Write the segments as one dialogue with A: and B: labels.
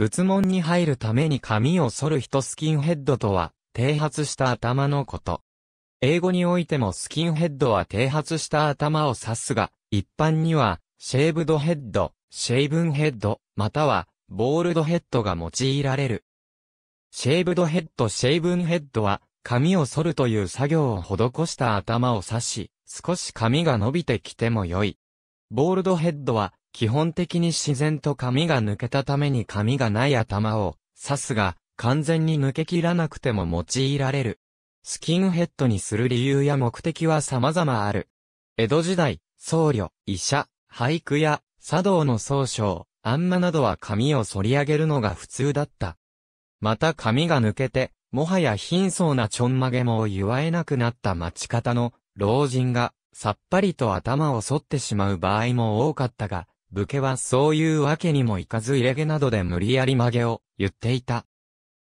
A: 仏門に入るために髪を剃る人スキンヘッドとは、低発した頭のこと。英語においてもスキンヘッドは剃髪した頭を指すが、一般には、シェーブドヘッド、シェイブンヘッド、または、ボールドヘッドが用いられる。シェーブドヘッド、シェイブンヘッドは、髪を剃るという作業を施した頭を指し、少し髪が伸びてきても良い。ボールドヘッドは、基本的に自然と髪が抜けたために髪がない頭を刺すが、完全に抜けきらなくても用いられる。スキンヘッドにする理由や目的は様々ある。江戸時代、僧侶、医者、俳句や茶道の総称、あんまなどは髪を反り上げるのが普通だった。また髪が抜けて、もはや貧相なちょんまげも言わえなくなった町方の老人が、さっぱりと頭を剃ってしまう場合も多かったが、武家はそういうわけにもいかず入れ毛などで無理やり曲げを言っていた。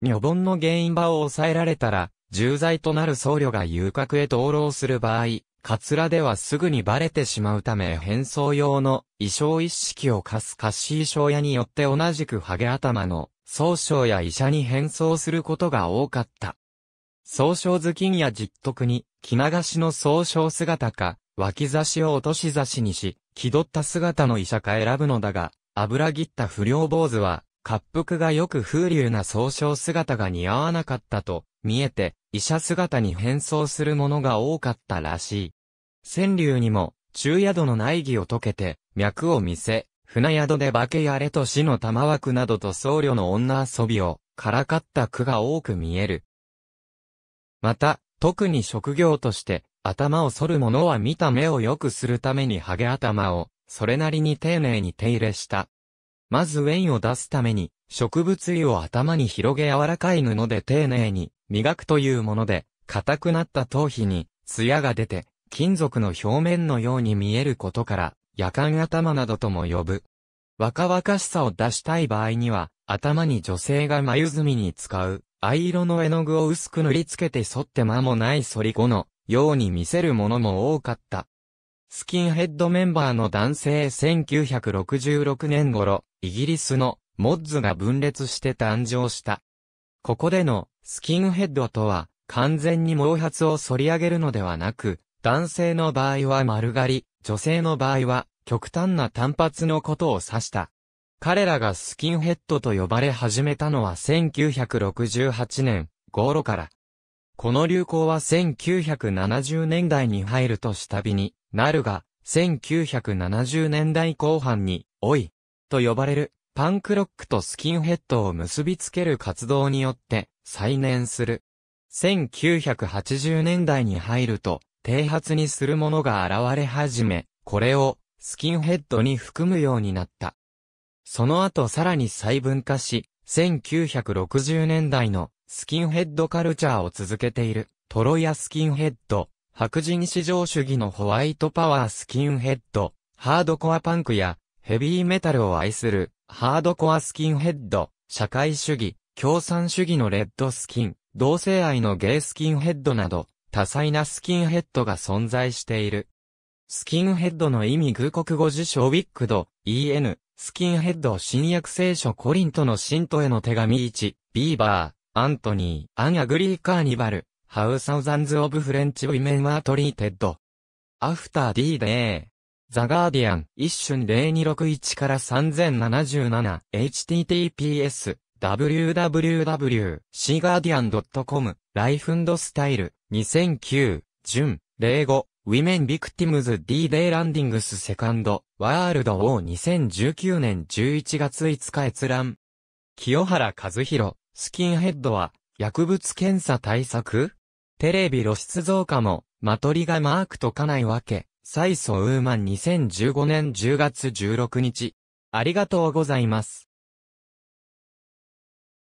A: 女盆の原因場を抑えられたら、重罪となる僧侶が遊郭へ登籠する場合、カツラではすぐにバレてしまうため変装用の衣装一式を貸す貸し衣装屋によって同じくハゲ頭の総称や医者に変装することが多かった。総称頭巾や実徳に、着流しの総称姿か、脇差しを落とし差しにし、気取った姿の医者か選ぶのだが、油切った不良坊主は、滑腹がよく風流な総称姿が似合わなかったと、見えて、医者姿に変装するものが多かったらしい。川柳にも、中宿の内儀を解けて、脈を見せ、船宿で化けやれと死の玉枠などと僧侶の女遊びを、からかった句が多く見える。また、特に職業として、頭を剃る者は見た目を良くするためにハゲ頭を、それなりに丁寧に手入れした。まずウェインを出すために、植物油を頭に広げ柔らかい布で丁寧に磨くというもので、硬くなった頭皮に、艶が出て、金属の表面のように見えることから、夜間頭などとも呼ぶ。若々しさを出したい場合には、頭に女性が眉墨に使う、藍色の絵の具を薄く塗りつけて剃って間もない反り後の、ように見せるものも多かった。スキンヘッドメンバーの男性1966年頃、イギリスのモッズが分裂して誕生した。ここでのスキンヘッドとは完全に毛髪を反り上げるのではなく、男性の場合は丸刈り、女性の場合は極端な単発のことを指した。彼らがスキンヘッドと呼ばれ始めたのは1968年頃から、この流行は1970年代に入るとしたびになるが、1970年代後半に、おい、と呼ばれる、パンクロックとスキンヘッドを結びつける活動によって、再燃する。1980年代に入ると、低発にするものが現れ始め、これを、スキンヘッドに含むようになった。その後さらに細分化し、1960年代のスキンヘッドカルチャーを続けている、トロアスキンヘッド、白人至上主義のホワイトパワースキンヘッド、ハードコアパンクや、ヘビーメタルを愛する、ハードコアスキンヘッド、社会主義、共産主義のレッドスキン、同性愛のゲイスキンヘッドなど、多彩なスキンヘッドが存在している。スキンヘッドの意味偶国語辞書ウィックド、EN、スキンヘッド新約聖書コリントの信徒への手紙1、ビーバー、アントニー、アン・アグリー・カーニバル、ハウサウザンズ・オブ・フレンチ・ウィメン・アートリーテッド。アフター・ディー・デー。ザ・ガーディアン、一瞬0261から3077、https、www.cguardian.com、ライフスタイル、2009、準、05、ウィメン・ビクティムズ・ディー・デイ・ランディングス・セカンド・ワールド・ w o 2019年11月5日閲覧。清原和弘。スキンヘッドは、薬物検査対策テレビ露出増加も、マトリがマークとかないわけ。サイソウーマン2015年10月16日。ありがとうございます。